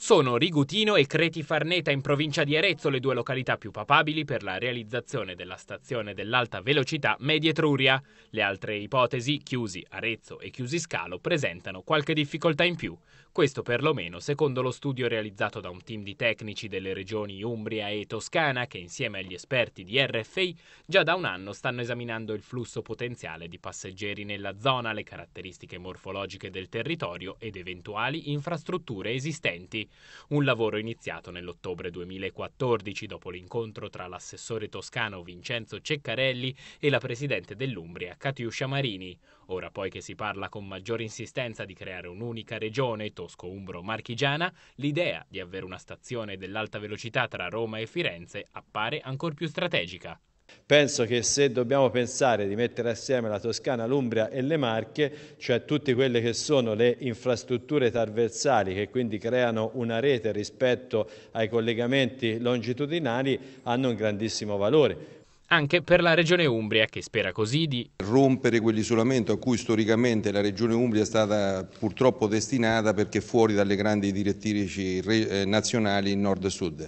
sono Rigutino e Creti Farneta in provincia di Arezzo le due località più papabili per la realizzazione della stazione dell'alta velocità Medietruria. Le altre ipotesi, Chiusi Arezzo e Chiusi Scalo, presentano qualche difficoltà in più. Questo perlomeno secondo lo studio realizzato da un team di tecnici delle regioni Umbria e Toscana che insieme agli esperti di RFI già da un anno stanno esaminando il flusso potenziale di passeggeri nella zona, le caratteristiche morfologiche del territorio ed eventuali infrastrutture esistenti un lavoro iniziato nell'ottobre 2014 dopo l'incontro tra l'assessore toscano Vincenzo Ceccarelli e la presidente dell'Umbria Catiuscia Marini. Ora poi che si parla con maggiore insistenza di creare un'unica regione tosco-umbro-marchigiana, l'idea di avere una stazione dell'alta velocità tra Roma e Firenze appare ancor più strategica. Penso che se dobbiamo pensare di mettere assieme la Toscana, l'Umbria e le Marche, cioè tutte quelle che sono le infrastrutture trasversali che quindi creano una rete rispetto ai collegamenti longitudinali, hanno un grandissimo valore anche per la Regione Umbria che spera così di rompere quell'isolamento a cui storicamente la Regione Umbria è stata purtroppo destinata perché fuori dalle grandi direttrici eh, nazionali nord-sud.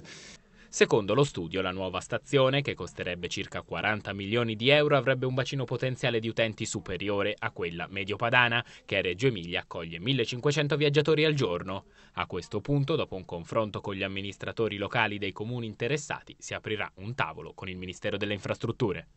Secondo lo studio, la nuova stazione, che costerebbe circa 40 milioni di euro, avrebbe un bacino potenziale di utenti superiore a quella mediopadana, che a Reggio Emilia accoglie 1500 viaggiatori al giorno. A questo punto, dopo un confronto con gli amministratori locali dei comuni interessati, si aprirà un tavolo con il Ministero delle Infrastrutture.